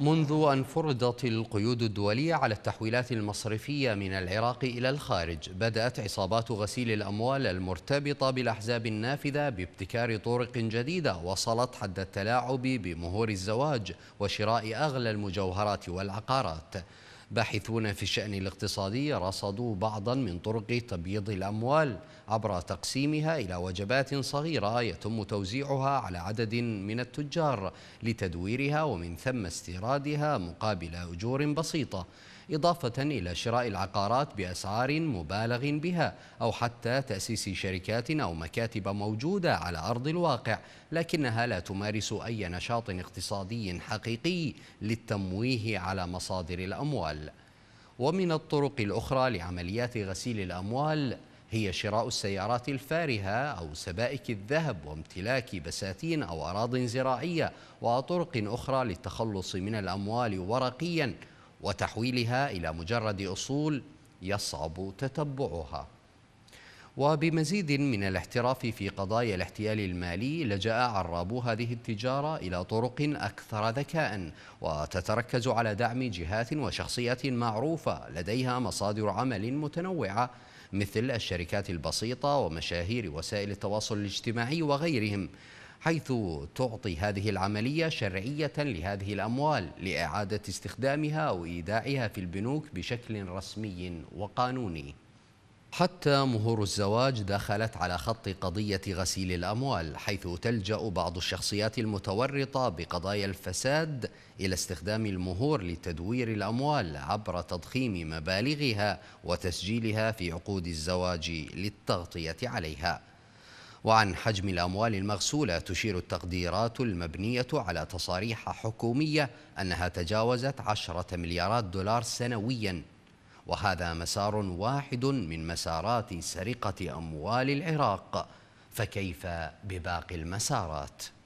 منذ أن فرضت القيود الدولية على التحويلات المصرفية من العراق إلى الخارج بدأت عصابات غسيل الأموال المرتبطة بالأحزاب النافذة بابتكار طرق جديدة وصلت حد التلاعب بمهور الزواج وشراء أغلى المجوهرات والعقارات باحثون في الشأن الاقتصادي رصدوا بعضا من طرق تبييض الأموال عبر تقسيمها إلى وجبات صغيرة يتم توزيعها على عدد من التجار لتدويرها ومن ثم استيرادها مقابل أجور بسيطة إضافة إلى شراء العقارات بأسعار مبالغ بها أو حتى تأسيس شركات أو مكاتب موجودة على أرض الواقع لكنها لا تمارس أي نشاط اقتصادي حقيقي للتمويه على مصادر الأموال ومن الطرق الأخرى لعمليات غسيل الأموال هي شراء السيارات الفارهة أو سبائك الذهب وامتلاك بساتين أو أراض زراعية وطرق أخرى للتخلص من الأموال ورقياً وتحويلها إلى مجرد أصول يصعب تتبعها وبمزيد من الاحتراف في قضايا الاحتيال المالي لجأ عرابو هذه التجارة إلى طرق أكثر ذكاء وتتركز على دعم جهات وشخصيات معروفة لديها مصادر عمل متنوعة مثل الشركات البسيطة ومشاهير وسائل التواصل الاجتماعي وغيرهم حيث تعطي هذه العملية شرعية لهذه الأموال لإعادة استخدامها وإيداعها في البنوك بشكل رسمي وقانوني حتى مهور الزواج دخلت على خط قضية غسيل الأموال حيث تلجأ بعض الشخصيات المتورطة بقضايا الفساد إلى استخدام المهور لتدوير الأموال عبر تضخيم مبالغها وتسجيلها في عقود الزواج للتغطية عليها وعن حجم الأموال المغسولة تشير التقديرات المبنية على تصاريح حكومية أنها تجاوزت عشرة مليارات دولار سنويا وهذا مسار واحد من مسارات سرقة أموال العراق فكيف بباقي المسارات؟